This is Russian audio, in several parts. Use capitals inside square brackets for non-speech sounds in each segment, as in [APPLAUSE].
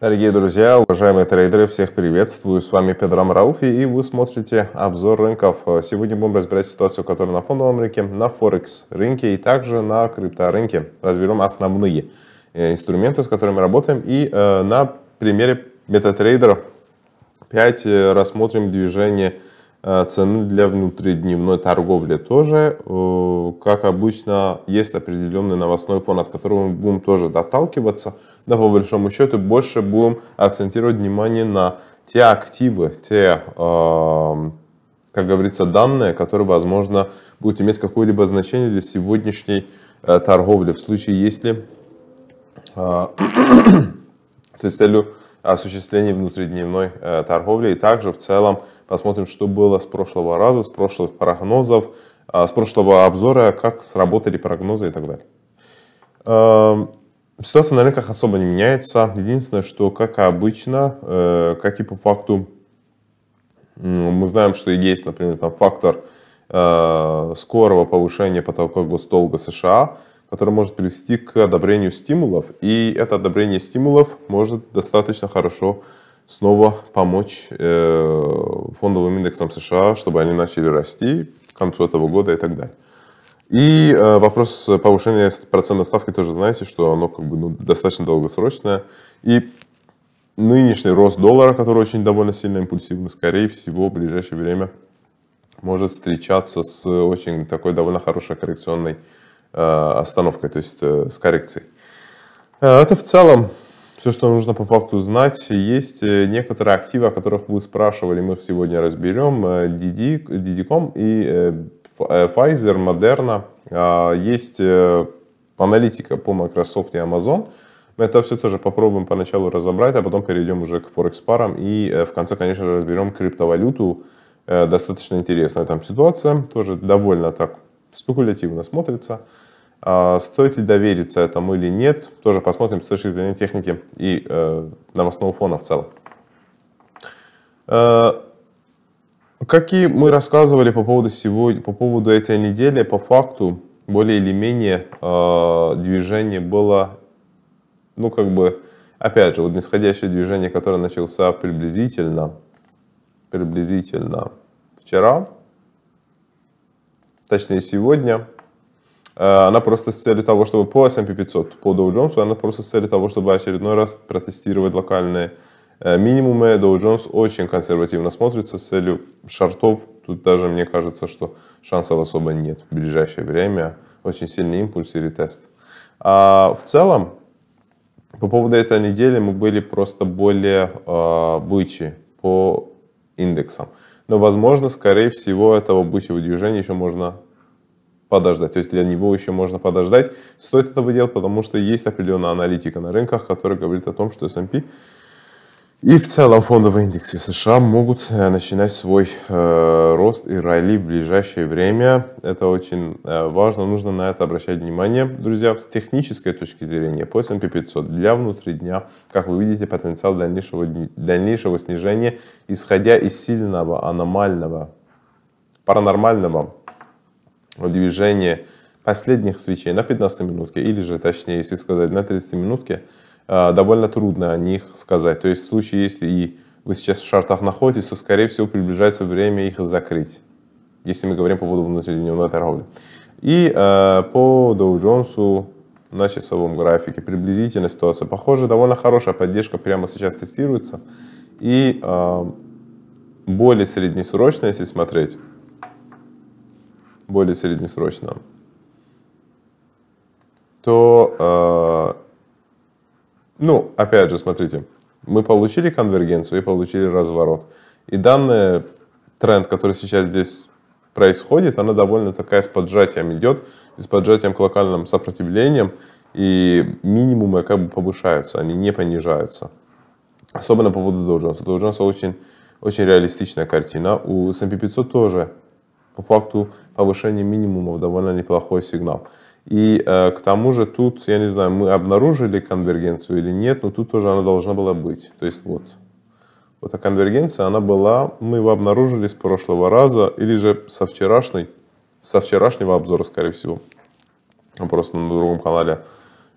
Дорогие друзья, уважаемые трейдеры, всех приветствую. С вами Педро Рауфи и вы смотрите обзор рынков. Сегодня будем разбирать ситуацию, которая на фондовом рынке, на Форекс рынке и также на крипторынке. Разберем основные э, инструменты, с которыми работаем. И э, на примере метатрейдеров 5 э, рассмотрим движение Э, цены для внутридневной торговли тоже. Э, как обычно, есть определенный новостной фон, от которого мы будем тоже доталкиваться, но по большому счету больше будем акцентировать внимание на те активы, те, эм, как говорится, данные, которые, возможно, будут иметь какое-либо значение для сегодняшней э, торговли. В случае, если [COUGHS] то есть целью осуществлении внутридневной э, торговли. И также в целом посмотрим, что было с прошлого раза, с прошлых прогнозов, э, с прошлого обзора, как сработали прогнозы и так далее. Эм, ситуация на рынках особо не меняется. Единственное, что, как обычно, э, как и по факту, мы знаем, что есть, например, там фактор скорого повышения потолка госдолга США – которое может привести к одобрению стимулов. И это одобрение стимулов может достаточно хорошо снова помочь э, фондовым индексам США, чтобы они начали расти к концу этого года и так далее. И э, вопрос повышения процентной ставки тоже знаете, что оно как бы ну, достаточно долгосрочное. И нынешний рост доллара, который очень довольно сильно импульсивный, скорее всего, в ближайшее время может встречаться с очень такой довольно хорошей коррекционной Э, остановкой, то есть э, с коррекцией. Э, это в целом все, что нужно по факту знать. Есть некоторые активы, о которых вы спрашивали, мы их сегодня разберем. DD, DD.com и Pfizer, Moderna. А, есть аналитика по Microsoft и Amazon. Мы это все тоже попробуем поначалу разобрать, а потом перейдем уже к Форекс парам и в конце, конечно, же, разберем криптовалюту. Достаточно интересная там ситуация, тоже довольно так спекулятивно смотрится. А стоит ли довериться этому или нет, тоже посмотрим с точки зрения техники и э, новостного фона в целом. Э, какие мы рассказывали по поводу, сегодня, по поводу этой недели, по факту более или менее э, движение было, ну как бы, опять же, вот нисходящее движение, которое начался приблизительно, приблизительно вчера, точнее сегодня, э, она просто с целью того, чтобы по S&P 500, по Dow Jones, она просто с целью того, чтобы очередной раз протестировать локальные э, минимумы. Dow Jones очень консервативно смотрится с целью шартов. Тут даже, мне кажется, что шансов особо нет в ближайшее время. Очень сильный импульс или тест. А в целом, по поводу этой недели мы были просто более э, бычи по индексам. Но, возможно, скорее всего, этого бычьего движения еще можно подождать. То есть для него еще можно подождать. Стоит это делать, потому что есть определенная аналитика на рынках, которая говорит о том, что S&P и в целом фондовые индексы США могут э, начинать свой э, рост и ралли в ближайшее время. Это очень э, важно, нужно на это обращать внимание. Друзья, с технической точки зрения, по S&P 500 для внутри дня, как вы видите, потенциал дальнейшего, дальнейшего снижения, исходя из сильного, аномального, паранормального движения последних свечей на 15 минутке, или же, точнее, если сказать, на 30 минутке, Э, довольно трудно о них сказать. То есть в случае, если и вы сейчас в шартах находитесь, то, скорее всего, приближается время их закрыть, если мы говорим по поводу внутридневной торговли. И э, по Dow Jones на часовом графике приблизительно ситуация похожа. Довольно хорошая поддержка прямо сейчас тестируется. И э, более среднесрочно, если смотреть, более среднесрочно, то ну, опять же, смотрите, мы получили конвергенцию и получили разворот. И данный тренд, который сейчас здесь происходит, она довольно такая с поджатием идет, с поджатием к локальным сопротивлениям, и минимумы как бы повышаются, они не понижаются. Особенно по поводу Dow Jones. Dow Jones очень, очень реалистичная картина. У S&P 500 тоже по факту повышение минимумов довольно неплохой сигнал. И э, к тому же тут, я не знаю, мы обнаружили конвергенцию или нет, но тут тоже она должна была быть. То есть вот. Вот эта конвергенция, она была, мы его обнаружили с прошлого раза или же со, вчерашней, со вчерашнего обзора, скорее всего. Он просто на другом канале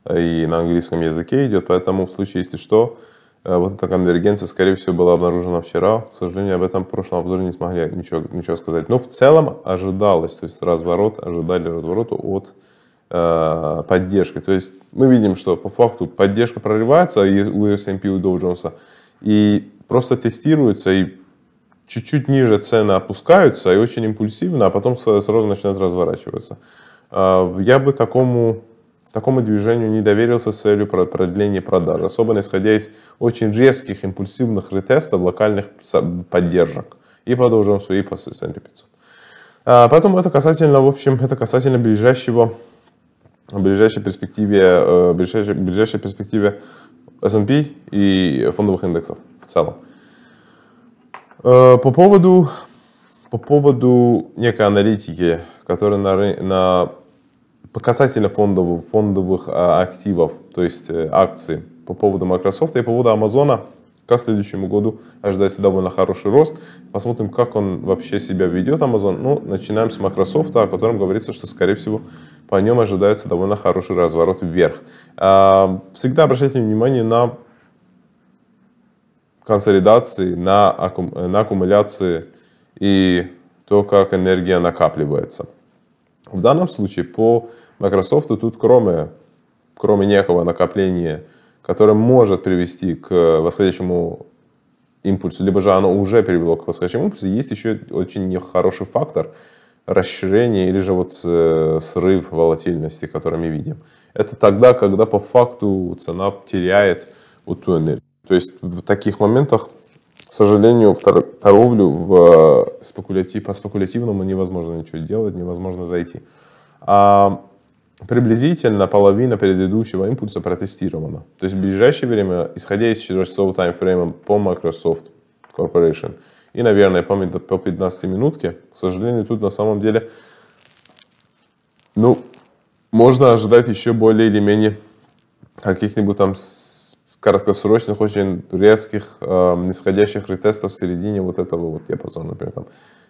э, и на английском языке идет, поэтому в случае, если что, э, вот эта конвергенция, скорее всего, была обнаружена вчера. К сожалению, об этом в прошлом обзоре не смогли ничего, ничего сказать. Но в целом ожидалось, то есть разворот, ожидали разворота от Э, поддержкой. То есть мы видим, что по факту поддержка прорывается у S&P, у Dow Jones, и просто тестируется, и чуть-чуть ниже цены опускаются, и очень импульсивно, а потом сразу начинают разворачиваться. Э, я бы такому, такому движению не доверился с целью продления продаж, особенно исходя из очень резких импульсивных ретестов локальных поддержек и по Dow Jones, и по S&P 500. Э, потом это касательно, в общем, это касательно ближайшего в ближайшей перспективе, э, в ближайшей, ближайшей перспективе S&P и фондовых индексов в целом. Э, по поводу, по поводу некой аналитики, которая на, на касательно фондовых, фондовых а, активов, то есть э, акции, по поводу Microsoft и по поводу Амазона – к следующему году ожидается довольно хороший рост. Посмотрим, как он вообще себя ведет, Amazon. Ну, начинаем с Microsoft, о котором говорится, что, скорее всего, по нем ожидается довольно хороший разворот вверх. А, всегда обращайте внимание на консолидации, на, аккум, на аккумуляции и то, как энергия накапливается. В данном случае по Microsoft тут, кроме, кроме некого накопления которое может привести к э, восходящему импульсу, либо же оно уже привело к восходящему импульсу, есть еще очень нехороший фактор расширения или же вот э, срыв волатильности, который мы видим. Это тогда, когда по факту цена теряет вот ту энергию. То есть в таких моментах, к сожалению, торговлю в э, спекулятив, по спекулятивному невозможно ничего делать, невозможно зайти. А приблизительно половина предыдущего импульса протестирована. То есть в ближайшее время, исходя из 4 часов таймфрейма по Microsoft Corporation и, наверное, по 15 минутке, к сожалению, тут на самом деле, ну, можно ожидать еще более или менее каких-нибудь там краткосрочных, очень резких э, нисходящих ретестов в середине вот этого вот диапазона, например, там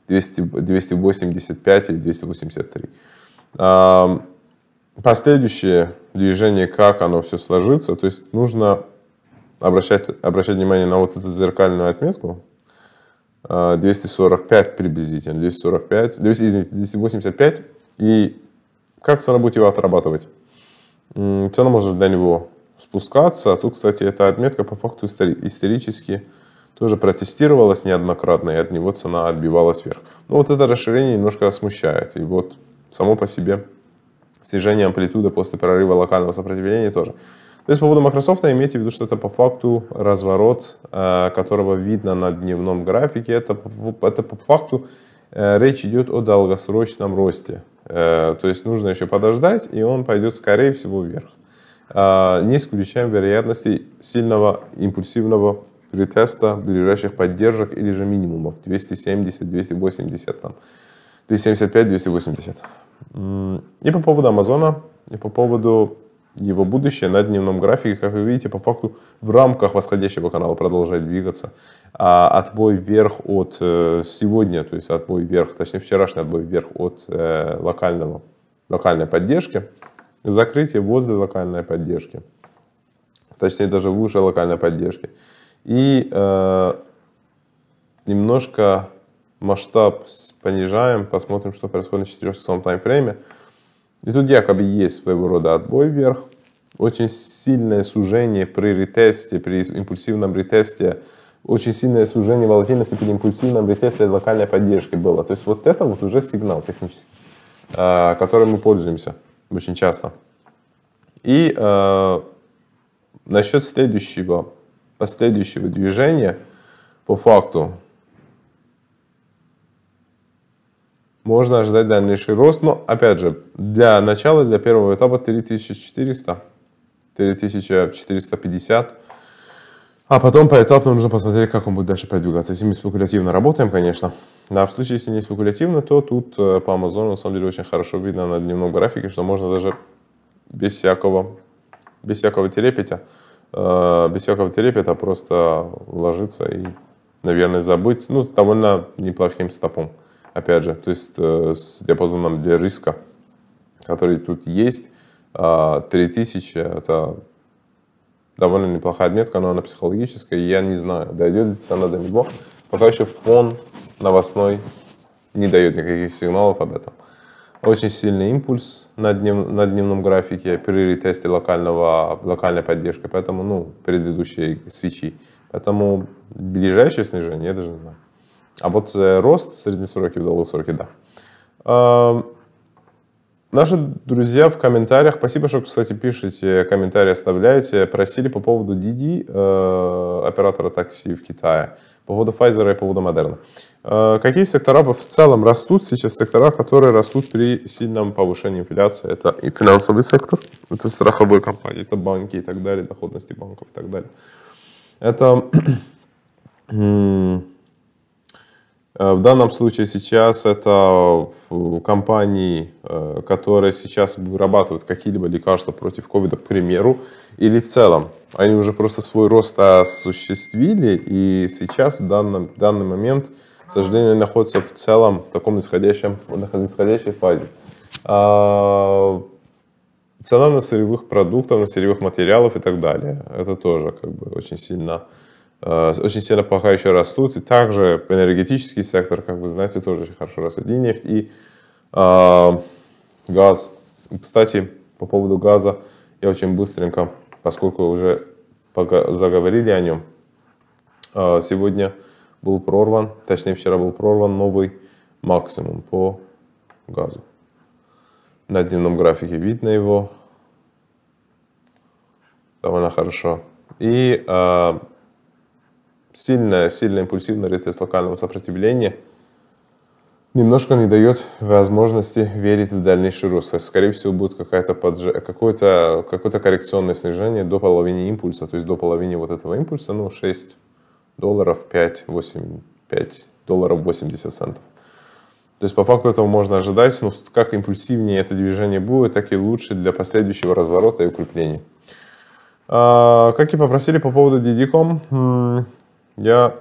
200, 285 или 283 последующее движение, как оно все сложится, то есть нужно обращать, обращать внимание на вот эту зеркальную отметку, 245 а, приблизительно, 245, 200, 285, и как цена будет его отрабатывать. Цена может до него спускаться, а тут, кстати, эта отметка по факту исторически тоже протестировалась неоднократно, и от него цена отбивалась вверх. Но вот это расширение немножко смущает, и вот само по себе снижение амплитуды после прорыва локального сопротивления тоже. То есть по поводу Microsoft имейте в виду, что это по факту разворот, э, которого видно на дневном графике. Это, это по факту э, речь идет о долгосрочном росте. Э, то есть нужно еще подождать, и он пойдет, скорее всего, вверх. Не исключаем вероятности сильного импульсивного ретеста ближайших поддержек или же минимумов 270, 280, там, 275, 280. И по поводу Амазона, и по поводу его будущего на дневном графике, как вы видите, по факту в рамках восходящего канала продолжает двигаться. А отбой вверх от э, сегодня, то есть отбой вверх, точнее вчерашний отбой вверх от э, локального, локальной поддержки, закрытие возле локальной поддержки, точнее даже выше локальной поддержки. И э, немножко масштаб понижаем, посмотрим, что происходит на 4-часовом таймфрейме. И тут якобы есть своего рода отбой вверх. Очень сильное сужение при ретесте, при импульсивном ретесте, очень сильное сужение волатильности при импульсивном ретесте локальной поддержки было. То есть вот это вот уже сигнал технический, а, которым мы пользуемся очень часто. И э, а, насчет следующего, последующего движения по факту можно ожидать дальнейший рост. Но, опять же, для начала, для первого этапа 3400, 3450. А потом поэтапно нужно посмотреть, как он будет дальше продвигаться. Если мы спекулятивно работаем, конечно. Да, в случае, если не спекулятивно, то тут э, по Amazon на самом деле очень хорошо видно на дневном графике, что можно даже без всякого, без всякого терепетя, э, без всякого терепета просто ложиться и, наверное, забыть, ну, с довольно неплохим стопом опять же, то есть э, с диапазоном для риска, который тут есть, 3000 а, это довольно неплохая отметка, но она психологическая, и я не знаю, дойдет ли цена до него. Пока еще фон новостной не дает никаких сигналов об этом. Очень сильный импульс на, днев, на дневном графике при ретесте локального, локальной поддержки, поэтому, ну, предыдущие свечи. Поэтому ближайшее снижение, я даже не знаю. А вот э, рост в среднесроке и в долгосроке, да. Эм, наши друзья в комментариях, спасибо, что, кстати, пишете, комментарии оставляете, просили по поводу Didi, э, оператора такси в Китае, по поводу Pfizer и по поводу Moderna. Э, какие сектора в целом растут сейчас? Сектора, которые растут при сильном повышении инфляции. Это и финансовый сектор, это страховые компании, это банки и так далее, доходности банков и так далее. Это [CLEARS THROAT] Э, в данном случае сейчас это э, компании, э, которые сейчас вырабатывают какие-либо лекарства против ковида, к примеру, или в целом. Они уже просто свой рост осуществили, и сейчас в данном, в данный момент, к сожалению, находятся в целом в таком нисходящем, нисходящей фазе. А, цена на сырьевых продуктов, на сырьевых материалов и так далее. Это тоже как бы очень сильно Э, очень сильно пока еще растут. И также энергетический сектор, как вы знаете, тоже очень хорошо растет. И нефть, и э, газ. Кстати, по поводу газа я очень быстренько, поскольку уже заговорили о нем, э, сегодня был прорван, точнее вчера был прорван новый максимум по газу. На дневном графике видно его довольно хорошо. И э, сильная, сильно импульсивный ретест локального сопротивления немножко не дает возможности верить в дальнейший рост. Скорее всего, будет какая то подж... какое -то, какое -то коррекционное снижение до половины импульса, то есть до половины вот этого импульса, ну, 6 долларов 5, 8, 5 долларов 80 центов. То есть по факту этого можно ожидать, но как импульсивнее это движение будет, так и лучше для последующего разворота и укрепления. А, как и попросили по поводу DD.com, я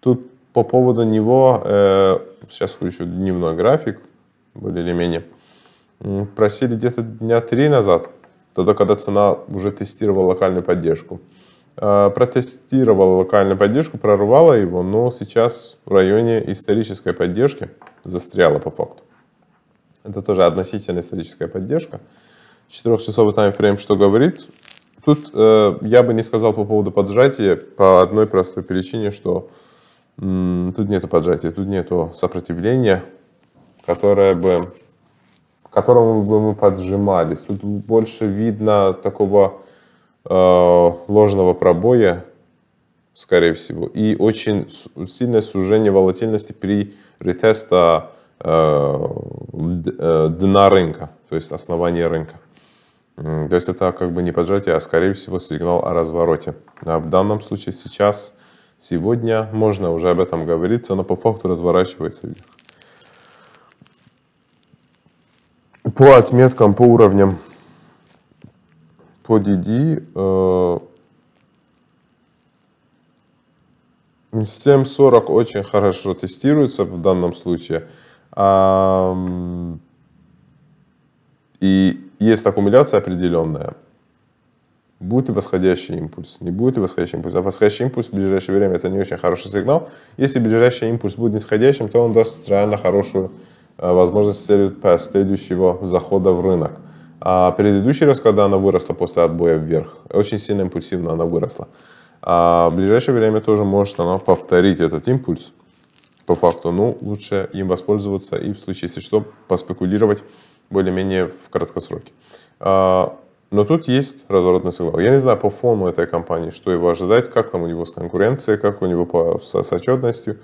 тут по поводу него, э, сейчас включу дневной график, более или менее, просили где-то дня три назад, тогда, когда цена уже тестировала локальную поддержку. Э, протестировала локальную поддержку, прорвала его, но сейчас в районе исторической поддержки застряла по факту. Это тоже относительно историческая поддержка. Четырехчасовый таймфрейм что говорит? Тут э, я бы не сказал по поводу поджатия по одной простой причине, что м, тут нету поджатия, тут нету сопротивления, которое бы, которому бы мы поджимались. Тут больше видно такого э, ложного пробоя, скорее всего, и очень сильное сужение волатильности при ретеста э, э, дна рынка, то есть основания рынка. То есть это как бы не поджатие, а скорее всего сигнал о развороте. А в данном случае сейчас, сегодня можно уже об этом говориться, но по факту разворачивается вверх. По отметкам, по уровням, по DD э, 7.40 очень хорошо тестируется в данном случае. А, и есть аккумуляция определенная, будет ли восходящий импульс, не будет ли восходящий импульс. А восходящий импульс в ближайшее время это не очень хороший сигнал. Если ближайший импульс будет нисходящим, то он даст реально хорошую э, возможность следующего захода в рынок. А предыдущий раз, когда она выросла после отбоя вверх, очень сильно импульсивно она выросла. А в ближайшее время тоже может она повторить этот импульс по факту. Ну, лучше им воспользоваться и в случае, если что, поспекулировать более-менее в краткосроке. А, но тут есть разворотный сигнал. Я не знаю по фону этой компании, что его ожидать, как там у него с конкуренцией, как у него по, с, с отчетностью,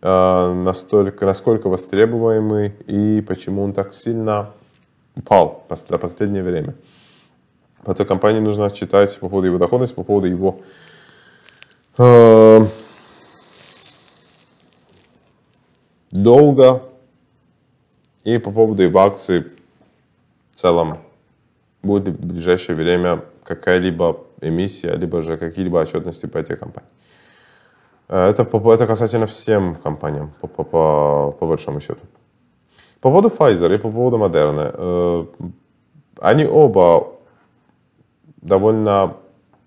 э, настолько, насколько востребуемый и почему он так сильно упал за последнее время. По этой компании нужно читать по поводу его доходности, по поводу его э, долга и по поводу его акций в целом, будет ли в ближайшее время какая-либо эмиссия, либо же какие-либо отчетности по этих компаниям. Э, это, это касательно всем компаниям, по, по, по, по большому счету. По поводу Pfizer и по поводу Moderna. Э, они оба довольно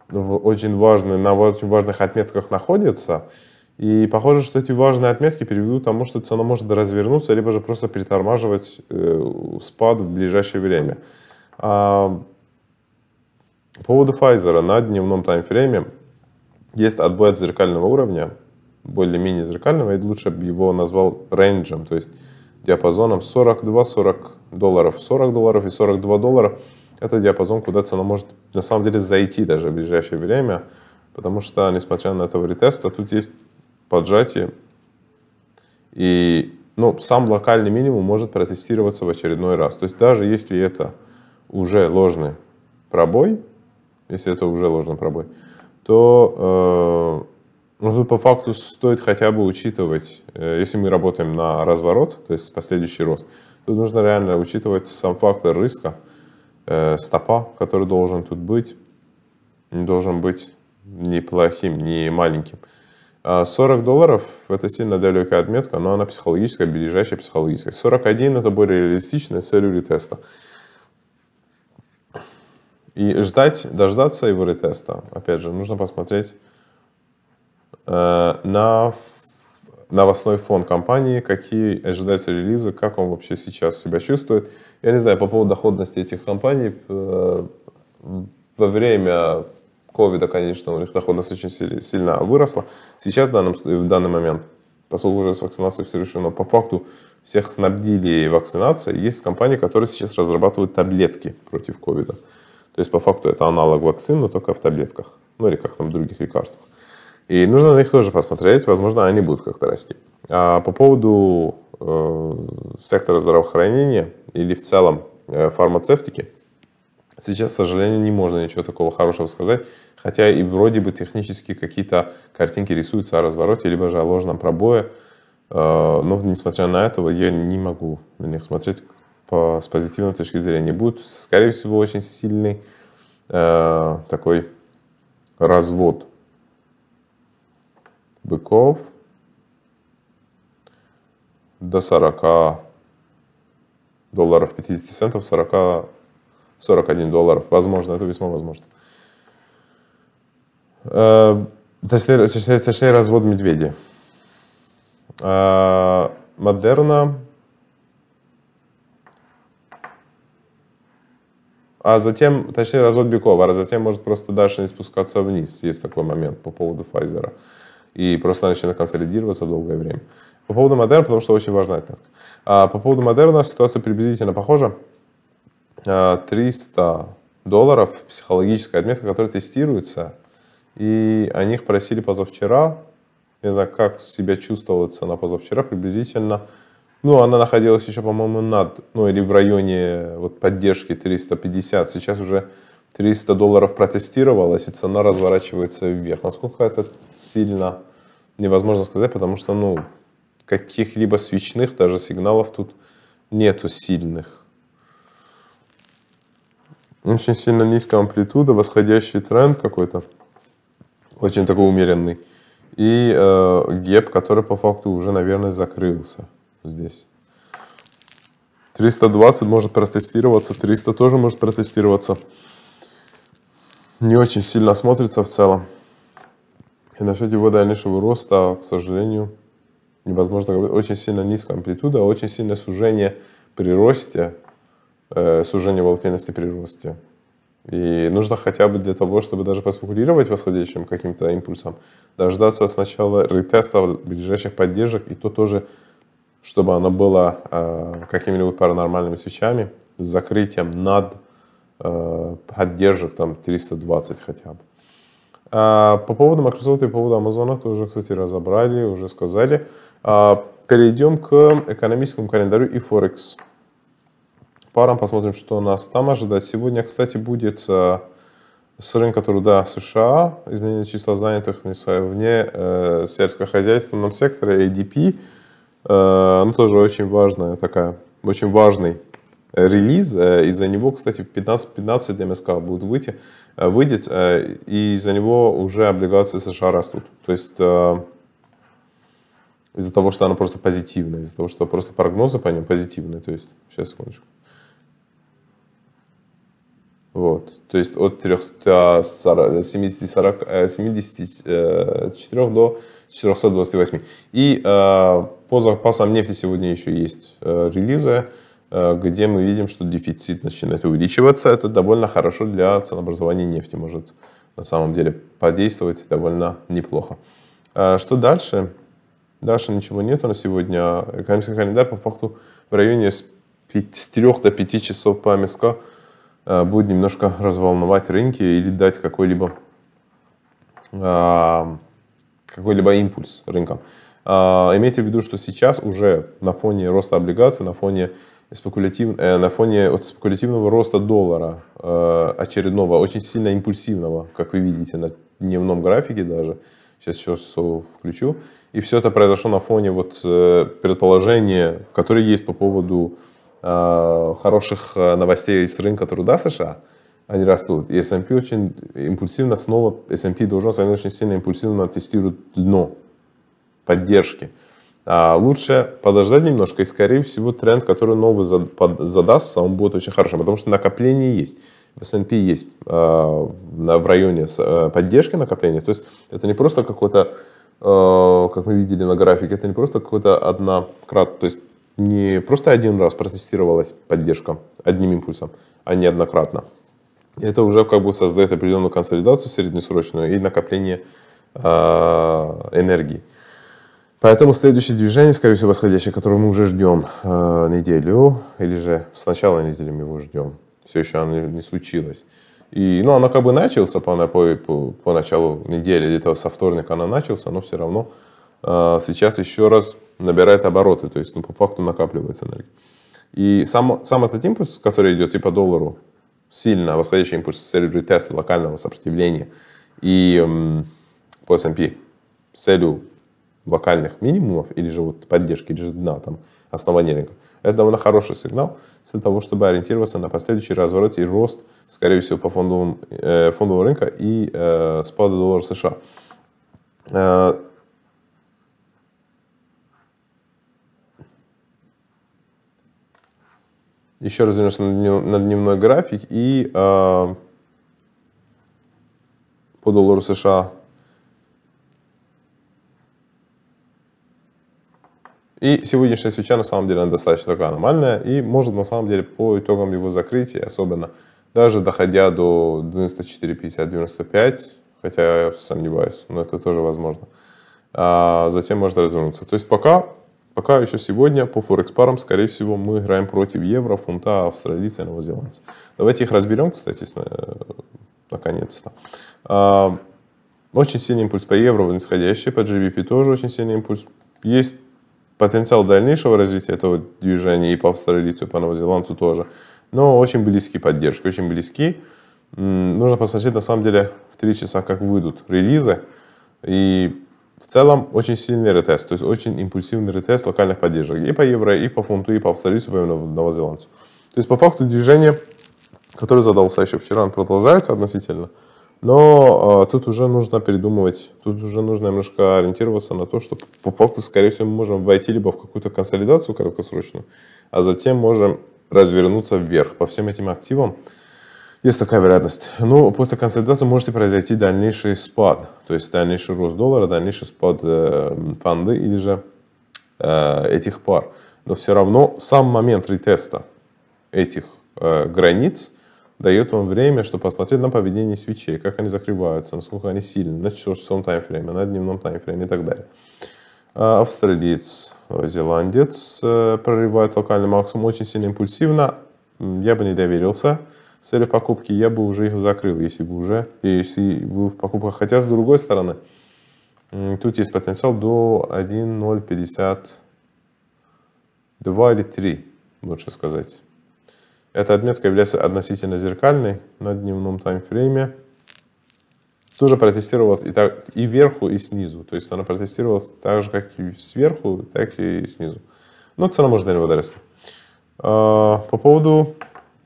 в очень важны, на очень важных отметках находятся – и похоже, что эти важные отметки приведут к тому, что цена может развернуться, либо же просто притормаживать э, спад в ближайшее время. А по поводу Pfizer на дневном таймфрейме есть отбой от зеркального уровня, более-менее зеркального, и лучше бы его назвал рейнджем, то есть диапазоном 42-40 долларов, 40 долларов и 42 доллара. Это диапазон, куда цена может на самом деле зайти даже в ближайшее время, потому что, несмотря на этого ретеста, тут есть поджатие И ну, сам локальный минимум может протестироваться в очередной раз. То есть даже если это уже ложный пробой, если это уже ложный пробой, то э, ну, тут по факту стоит хотя бы учитывать, э, если мы работаем на разворот, то есть последующий рост, тут нужно реально учитывать сам фактор риска, э, стопа, который должен тут быть, должен быть неплохим, не маленьким. 40 а, долларов – это сильно далекая отметка, но она психологическая, ближайшая психологическая. 41 – это более реалистичная цель ретеста. И ждать, дождаться его ретеста, опять же, нужно посмотреть э, на новостной фон компании, какие ожидаются релизы, как он вообще сейчас себя чувствует. Я не знаю, по поводу доходности этих компаний, э, во время ковида, конечно, у них доходность очень сильно выросла. Сейчас в, данном, в данный момент, поскольку уже с вакцинацией все решено, по факту всех снабдили вакцинацией. Есть компании, которые сейчас разрабатывают таблетки против ковида. То есть, по факту, это аналог вакцин, но только в таблетках. Ну, или как там в других лекарствах. И нужно на них тоже посмотреть, возможно, они будут как-то расти. А по поводу э, сектора здравоохранения или в целом э, фармацевтики, Сейчас, к сожалению, не можно ничего такого хорошего сказать, хотя и вроде бы технически какие-то картинки рисуются о развороте, либо же о ложном пробое, э, но несмотря на это, я не могу на них смотреть с позитивной точки зрения. Будет, скорее всего, очень сильный э, такой развод быков до 40 долларов 50 центов, 40 41 долларов. Возможно, это весьма возможно. Э, точнее, точнее, точнее развод медведи. Э, Модерна. А затем, точнее, развод Бикова, а затем может просто дальше не спускаться вниз. Есть такой момент по поводу Pfizer. И просто начинает консолидироваться долгое время. По поводу Модерна, потому что очень важная отметка. А по поводу Модерна ситуация приблизительно похожа. 300 э, долларов психологическая отметка, которая тестируется. И о них просили позавчера. Не знаю, как себя чувствовала цена позавчера приблизительно. Ну, она находилась еще, по-моему, над, ну, или в районе вот, поддержки 350. Сейчас уже 300 долларов протестировалась, и цена разворачивается вверх. Насколько это сильно невозможно сказать, потому что, ну, каких-либо свечных даже сигналов тут нету сильных. Очень сильно низкая амплитуда, восходящий тренд какой-то, очень такой умеренный. И э, геп, который по факту уже, наверное, закрылся здесь. 320 может протестироваться, 300 тоже может протестироваться. Не очень сильно смотрится в целом. И насчет его дальнейшего роста, к сожалению, невозможно говорить. Очень сильно низкая амплитуда, очень сильное сужение при росте Э, сужение волатильности при росте. И нужно хотя бы для того, чтобы даже поспекулировать восходящим каким-то импульсом, дождаться сначала ретеста ближайших поддержек, и то тоже, чтобы оно было э, какими-нибудь паранормальными свечами с закрытием над э, поддержек, там 320 хотя бы. А по поводу Microsoft и по поводу Amazon тоже, кстати, разобрали, уже сказали. А, перейдем к экономическому календарю и Форекс парам, посмотрим, что нас там ожидать. Сегодня, кстати, будет э, рынка труда США, изменение числа занятых вне э, сельскохозяйственном секторе, ADP, э, ну, тоже очень важная такая, очень важный релиз. Э, из-за него, кстати, 15-15 МСК будет выйти, выйдет, и из-за него уже облигации США растут. То есть из-за того, что она просто позитивная, из-за того, что просто прогнозы по ним позитивные. То есть, сейчас, секундочку. Вот. То есть от 74 э, э, до 428. И э, по запасам нефти сегодня еще есть э, релизы, э, где мы видим, что дефицит начинает увеличиваться. Это довольно хорошо для ценообразования нефти. Может на самом деле подействовать довольно неплохо. Э, что дальше? Дальше ничего нет. У нас сегодня. Экономический календарь по факту в районе с, 5, с 3 до 5 часов по Амиско Э, будет немножко разволновать рынки или дать какой-либо а, какой-либо импульс рынкам. А, имейте в виду, что сейчас уже на фоне роста облигаций, на фоне, спекулятив... Э, на фоне спекулятивного роста доллара э, очередного, очень сильно импульсивного, как вы видите на дневном графике даже, сейчас все включу, и все это произошло на фоне вот предположения, которые есть по поводу Э, хороших э, новостей с рынка труда США, они растут. И S&P очень импульсивно снова, S&P должен они очень сильно импульсивно тестируют дно поддержки. А лучше подождать немножко, и скорее всего тренд, который новый задастся, он будет очень хорошим, потому что накопление есть. S&P есть э, в районе поддержки накопления. То есть это не просто какой-то, как мы видели на графике, это не просто какой-то однократ, то есть не просто один раз протестировалась поддержка одним импульсом, а неоднократно. Это уже как бы создает определенную консолидацию среднесрочную и накопление э, энергии. Поэтому следующее движение, скорее всего, восходящее, которое мы уже ждем э, неделю, или же с начала недели мы его ждем, все еще оно не случилось. И, ну, оно как бы начался по, по, по, по началу недели, где-то со вторника оно начался, но все равно а, сейчас еще раз набирает обороты, то есть ну, по факту накапливается энергия. И сам, сам этот импульс, который идет и типа по доллару, сильно восходящий импульс с целью ретеста локального сопротивления и м, по S&P с целью локальных минимумов или же вот поддержки, или же дна, там, основания рынка. Это довольно хороший сигнал для того, чтобы ориентироваться на последующий разворот и рост, скорее всего, по фондовому э, фондового рынка и э, спаду доллара США. Э, еще развернешься на дневной график и э, по доллару США И сегодняшняя свеча на самом деле она достаточно такая аномальная и может на самом деле по итогам его закрытия, особенно даже доходя до 94.50-95, хотя я сомневаюсь, но это тоже возможно, а затем может развернуться. То есть пока Пока еще сегодня по форекс-парам, скорее всего, мы играем против евро, фунта, австралийца и новозеландца. Давайте их разберем, кстати, э, наконец-то. А, очень сильный импульс по евро, нисходящий, по GBP тоже очень сильный импульс. Есть потенциал дальнейшего развития этого движения и по австралийцу, и по новозеландцу тоже. Но очень близки поддержки, очень близки. Нужно посмотреть, на самом деле, в 3 часа, как выйдут релизы. И в целом, очень сильный ретест, то есть очень импульсивный ретест локальных поддержек и по евро, и по фунту, и по австралийцу, и по новозеландцу. То есть, по факту, движение, которое задался еще вчера, он продолжается относительно, но э, тут уже нужно передумывать, тут уже нужно немножко ориентироваться на то, что по факту, скорее всего, мы можем войти либо в какую-то консолидацию краткосрочную, а затем можем развернуться вверх по всем этим активам, есть такая вероятность. Но ну, после консолидации может и произойти дальнейший спад. То есть дальнейший рост доллара, дальнейший спад э, фонды или же э, этих пар. Но все равно сам момент ретеста этих э, границ дает вам время, чтобы посмотреть на поведение свечей, как они закрываются, насколько они сильны, на часовом таймфрейме, на дневном таймфрейме и так далее. А, австралиец, новозеландец э, прорывает локальный максимум очень сильно импульсивно. Я бы не доверился цели покупки, я бы уже их закрыл, если бы уже, если бы в покупках. Хотя, с другой стороны, тут есть потенциал до 1.052 или 3, лучше сказать. Эта отметка является относительно зеркальной на дневном таймфрейме. Тоже протестировалась и, так, и вверху, и снизу. То есть она протестировалась так же, как и сверху, так и снизу. Но цена может не выдариться. По поводу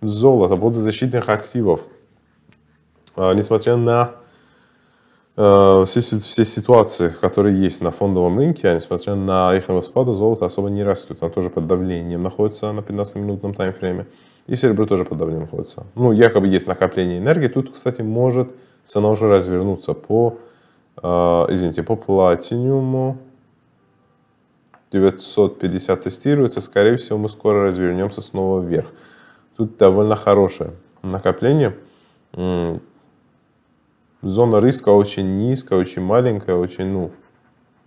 золота, водозащитных активов. А, несмотря на а, все, все ситуации, которые есть на фондовом рынке, а несмотря на их спад, золото особо не растет. Оно тоже под давлением находится на 15-минутном таймфрейме. И серебро тоже под давлением находится. Ну, якобы есть накопление энергии. Тут, кстати, может цена уже развернуться по, извините, по платиниуму. 950 тестируется. Скорее всего, мы скоро развернемся снова вверх тут довольно хорошее накопление. Зона риска очень низкая, очень маленькая, очень, ну,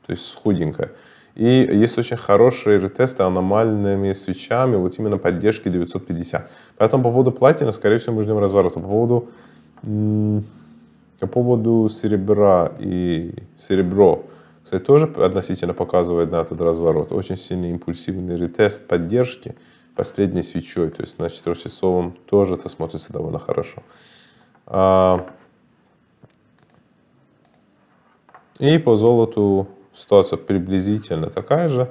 то есть худенькая. И есть очень хорошие ретесты аномальными свечами, вот именно поддержки 950. Поэтому по поводу платина, скорее всего, мы ждем разворота. По поводу, по поводу серебра и серебро, кстати, тоже относительно показывает на этот разворот. Очень сильный импульсивный ретест поддержки последней свечой, то есть на четырехчасовом тоже это смотрится довольно хорошо. А, и по золоту ситуация приблизительно такая же.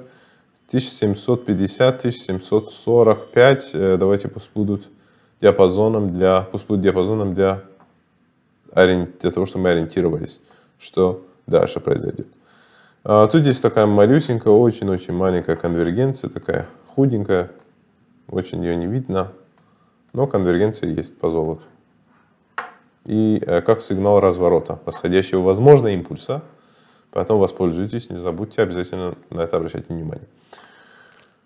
1750-1745, э, давайте пусть будут диапазоном для, пусть будут диапазоном для, для того, чтобы мы ориентировались, что дальше произойдет. А, тут есть такая малюсенькая, очень-очень маленькая конвергенция, такая худенькая, очень ее не видно, но конвергенция есть по золоту. И э, как сигнал разворота, восходящего возможно импульса. Поэтому воспользуйтесь, не забудьте обязательно на это обращать внимание.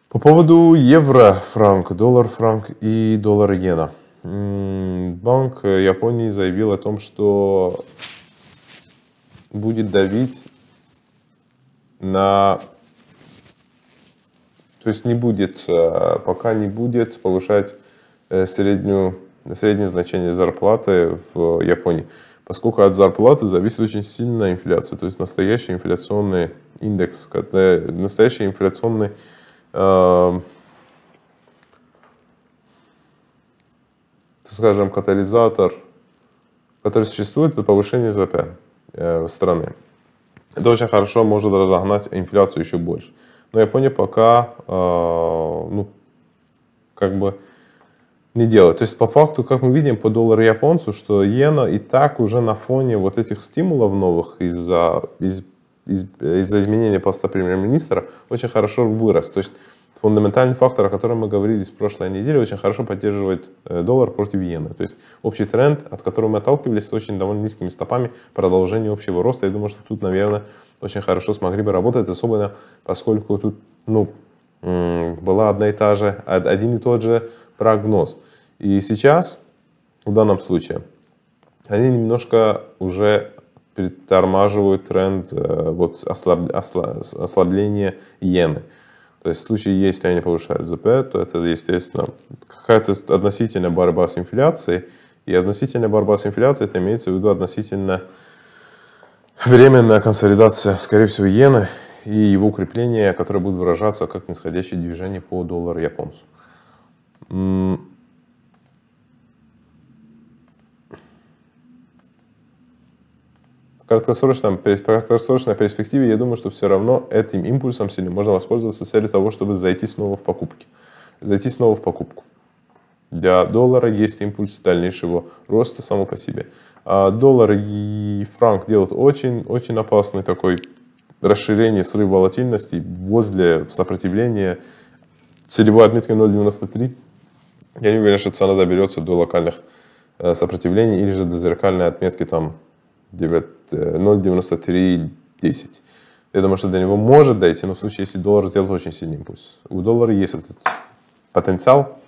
По поводу евро, франк, доллар, франк и доллар иена. Банк Японии заявил о том, что будет давить на то есть не будет, э, пока не будет повышать э, среднюю, среднее значение зарплаты в Японии, поскольку от зарплаты зависит очень сильно инфляция, то есть настоящий инфляционный индекс, э, настоящий инфляционный э, скажем, катализатор, который существует, это повышение ЗП страны. Это очень хорошо может разогнать инфляцию еще больше но Япония пока э, ну, как бы не делает. То есть по факту, как мы видим по доллару японцу, что иена и так уже на фоне вот этих стимулов новых из-за из, из, э, из-за изменения поста премьер-министра очень хорошо вырос. То есть фундаментальный фактор, о котором мы говорили с прошлой недели, очень хорошо поддерживает э, доллар против иены. То есть общий тренд, от которого мы отталкивались с очень довольно низкими стопами продолжение общего роста. Я думаю, что тут, наверное, очень хорошо смогли бы работать, особенно поскольку тут ну, была одна и та же, один и тот же прогноз. И сейчас, в данном случае, они немножко уже притормаживают тренд э, вот, ослаб, ослабления иены. То есть в случае, если они повышают ЗП, то это, естественно, какая-то относительная борьба с инфляцией. И относительная борьба с инфляцией, это имеется в виду относительно временная консолидация, скорее всего, иены и его укрепление, которое будет выражаться как нисходящее движение по доллару-японцу. краткосрочном, краткосрочной перспективе я думаю, что все равно этим импульсом сильно можно воспользоваться целью того, чтобы зайти снова в покупки. Зайти снова в покупку. Для доллара есть импульс дальнейшего роста само по себе. А доллар и франк делают очень-очень опасный такой расширение, срыв волатильности возле сопротивления целевой отметки 0.93. Я не уверен, что цена доберется до локальных э, сопротивлений или же до зеркальной отметки там 0.9310. Э, Я думаю, что до него может дойти, но в случае, если доллар сделает очень сильный импульс. У доллара есть этот потенциал,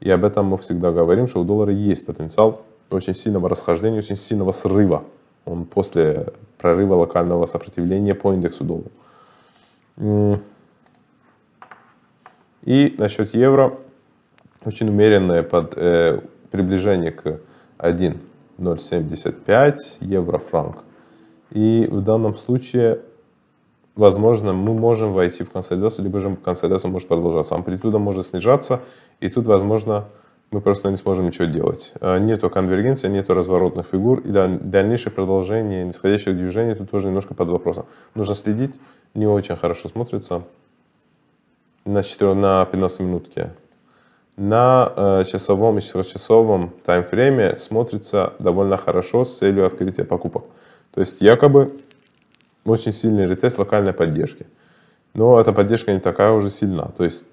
и об этом мы всегда говорим, что у доллара есть потенциал очень сильного расхождения, очень сильного срыва. Он после прорыва локального сопротивления по индексу доллара. И насчет евро очень умеренное под, э, приближение к 1 0,75 евро-франк. И в данном случае, возможно, мы можем войти в консолидацию, либо же консолидация может продолжаться. Амплитуда может снижаться, и тут, возможно, мы просто не сможем ничего делать. А, нету конвергенции, нету разворотных фигур, и дальнейшее продолжение нисходящего движения тут тоже немножко под вопросом. Нужно следить, не очень хорошо смотрится на, 4, на 15 минутке на э, часовом и часовом таймфрейме смотрится довольно хорошо с целью открытия покупок. То есть якобы очень сильный ретест локальной поддержки. Но эта поддержка не такая уже сильна. То есть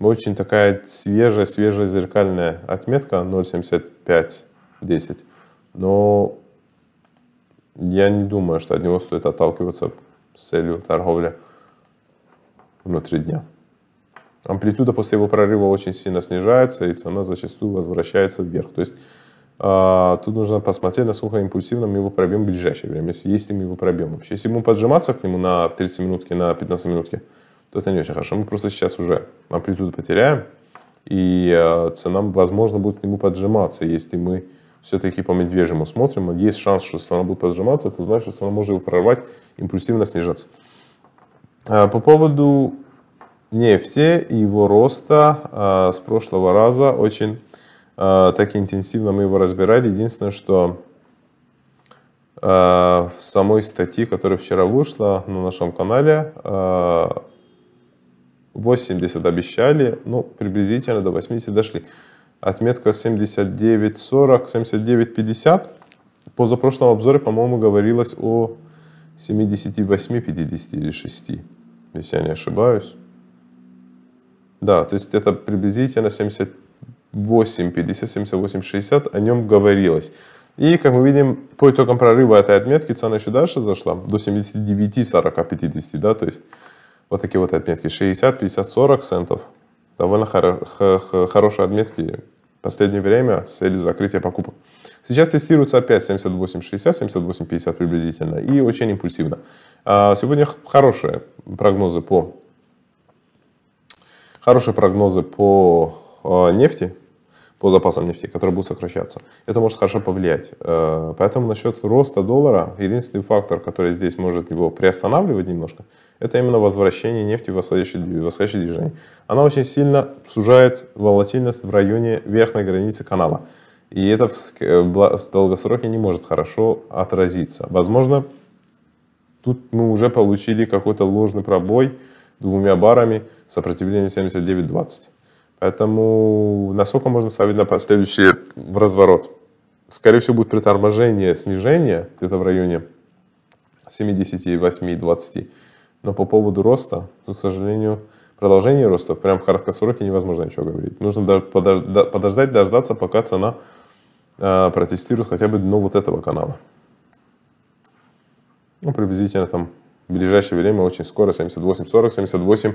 очень такая свежая-свежая зеркальная отметка 0.7510. Но я не думаю, что от него стоит отталкиваться с целью торговли внутри дня амплитуда после его прорыва очень сильно снижается, и цена зачастую возвращается вверх. То есть а, тут нужно посмотреть, насколько импульсивно мы его пробьем в ближайшее время, если, если мы его пробьем вообще. Если мы поджиматься к нему на 30 минутки, на 15 минутки, то это не очень хорошо. Мы просто сейчас уже амплитуду потеряем, и а, цена, возможно, будет к нему поджиматься, если мы все-таки по медвежьему смотрим, а есть шанс, что цена будет поджиматься, это значит, что цена может его прорвать, импульсивно снижаться. А, по поводу нефти и его роста а, с прошлого раза очень а, так интенсивно мы его разбирали. Единственное, что а, в самой статье, которая вчера вышла на нашем канале, 80 обещали, ну, приблизительно до 80 дошли. Отметка 79.40, 79.50. Позапрошлом обзоре, по-моему, говорилось о 78.50 или 6, если я не ошибаюсь. Да, то есть это приблизительно 78, 50, 78, 60 о нем говорилось. И, как мы видим, по итогам прорыва этой отметки цена еще дальше зашла до 79, 40, 50, да, то есть вот такие вот отметки 60, 50, 40 центов. Довольно хоро- хорошие отметки в последнее время с целью закрытия покупок. Сейчас тестируется опять 78.60, 78.50 приблизительно и очень импульсивно. А сегодня хорошие прогнозы по хорошие прогнозы по э, нефти, по запасам нефти, которые будут сокращаться. Это может хорошо повлиять. Э, поэтому насчет роста доллара, единственный фактор, который здесь может его приостанавливать немножко, это именно возвращение нефти в восходящее, движение. Она очень сильно сужает волатильность в районе верхней границы канала. И это в, э, в долгосроке не может хорошо отразиться. Возможно, тут мы уже получили какой-то ложный пробой двумя барами – сопротивление 79-20. Поэтому насколько можно ставить на последующий в разворот? Скорее всего, будет приторможение, снижение где-то в районе 78-20. Но по поводу роста, тут, к сожалению, продолжение роста прям в краткосроке невозможно ничего говорить. Нужно подождать, дождаться, пока цена а, протестирует хотя бы дно вот этого канала. Ну, приблизительно там в ближайшее время очень скоро 78-40, 78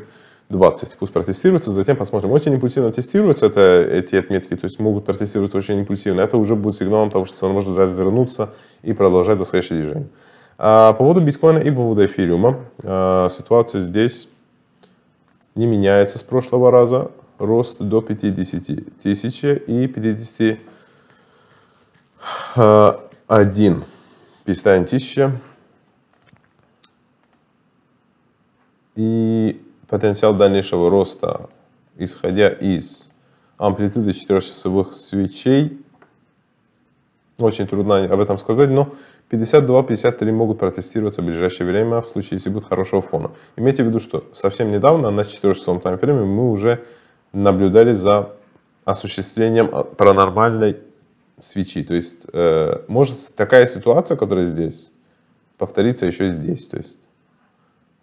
20. Пусть протестируется, затем посмотрим. Очень импульсивно тестируются это, эти отметки, то есть могут протестироваться очень импульсивно. Это уже будет сигналом того, что цена может развернуться и продолжать восходящее движение. А по поводу биткоина и по поводу эфириума, а, ситуация здесь не меняется с прошлого раза. Рост до 50 тысяч и 51 51 а, тысяча. И потенциал дальнейшего роста, исходя из амплитуды четырехчасовых свечей. Очень трудно об этом сказать, но 52-53 могут протестироваться в ближайшее время, в случае, если будет хорошего фона. Имейте в виду, что совсем недавно, на 4-часовом таймфрейме, мы уже наблюдали за осуществлением а, паранормальной свечи. То есть, э, может такая ситуация, которая здесь, повторится еще здесь. То есть,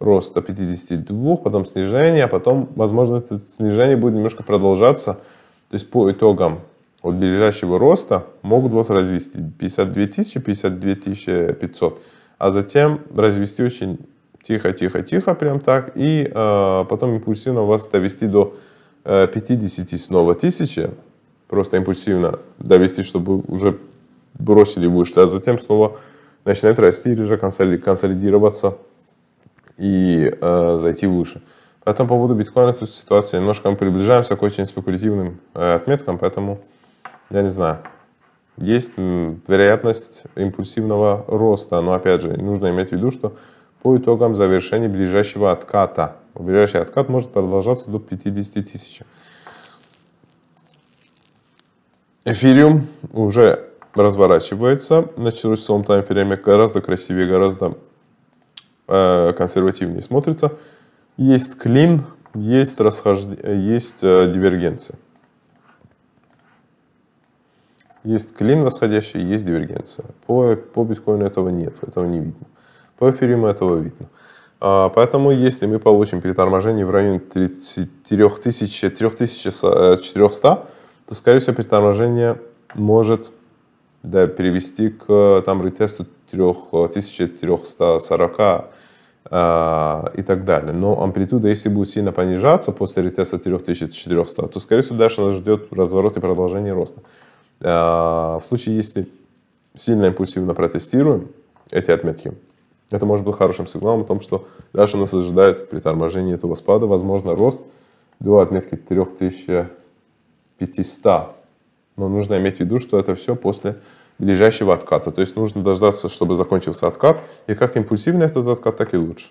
рост до 52, потом снижение, а потом, возможно, это снижение будет немножко продолжаться. То есть по итогам от ближайшего роста могут вас развести 52 тысячи, 52 тысячи 500, а затем развести очень тихо-тихо-тихо, прям так, и э, потом импульсивно вас довести до э, 50 снова тысячи, просто импульсивно довести, чтобы уже бросили выше, а затем снова начинает расти или же консолидироваться и э, зайти выше. Поэтому по поводу биткоина тут ситуация немножко мы приближаемся к очень спекулятивным э, отметкам, поэтому я не знаю. Есть вероятность импульсивного роста, но опять же, нужно иметь в виду, что по итогам завершения ближайшего отката, ближайший откат может продолжаться до 50 тысяч. Эфириум уже разворачивается началось в самом часовом таймфрейме, гораздо красивее, гораздо Э, консервативнее смотрится. Есть клин, есть, расхожд... есть э, дивергенция. Есть клин восходящий, есть дивергенция. По, по биткоину этого нет, этого не видно. По эфириуму этого видно. А, поэтому если мы получим переторможение в районе 3400, э, то, скорее всего, переторможение может да, перевести к там, ретесту 1340 а, и так далее. Но амплитуда, если будет сильно понижаться после ретеста 3400, то, скорее всего, дальше нас ждет разворот и продолжение роста. А, в случае, если сильно импульсивно протестируем эти отметки, это может быть хорошим сигналом о том, что дальше нас ожидает при торможении этого спада, возможно, рост до отметки 3500. Но нужно иметь в виду, что это все после ближайшего отката. То есть нужно дождаться, чтобы закончился откат, и как импульсивный этот откат, так и лучше.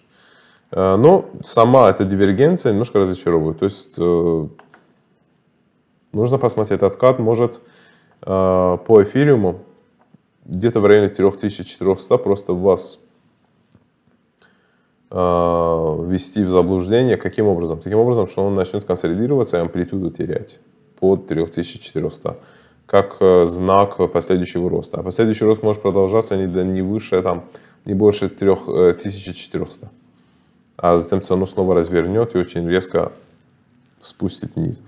Э, но сама эта дивергенция немножко разочаровывает. То есть э, нужно посмотреть, откат может э, по эфириуму где-то в районе 3400 просто вас ввести в заблуждение. Каким образом? Таким образом, что он начнет консолидироваться и амплитуду терять под 3400 как э, знак последующего роста. А последующий рост может продолжаться не, не выше, там, не больше 3400. Э, а затем цену снова развернет и очень резко спустит вниз.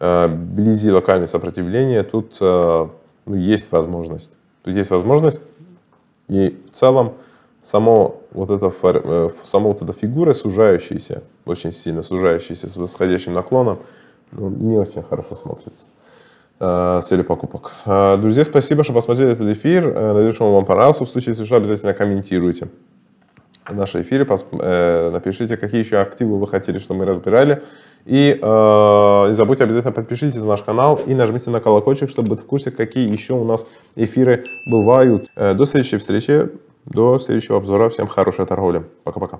Э, Близи локальное сопротивление тут ну, есть возможность. Тут есть возможность, и в целом само вот это, само вот эта фигура, сужающаяся, очень сильно сужающаяся с восходящим наклоном, ну, не очень хорошо смотрится. Э, с или покупок. Э, друзья, спасибо, что посмотрели этот эфир. Э, надеюсь, что он вам понравился. В случае, если что, обязательно комментируйте наши эфиры. Напишите, какие еще активы вы хотели, чтобы мы разбирали. И не забудьте обязательно подпишитесь на наш канал и нажмите на колокольчик, чтобы быть в курсе, какие еще у нас эфиры бывают. До следующей встречи, до следующего обзора. Всем хорошей торговли. Пока-пока.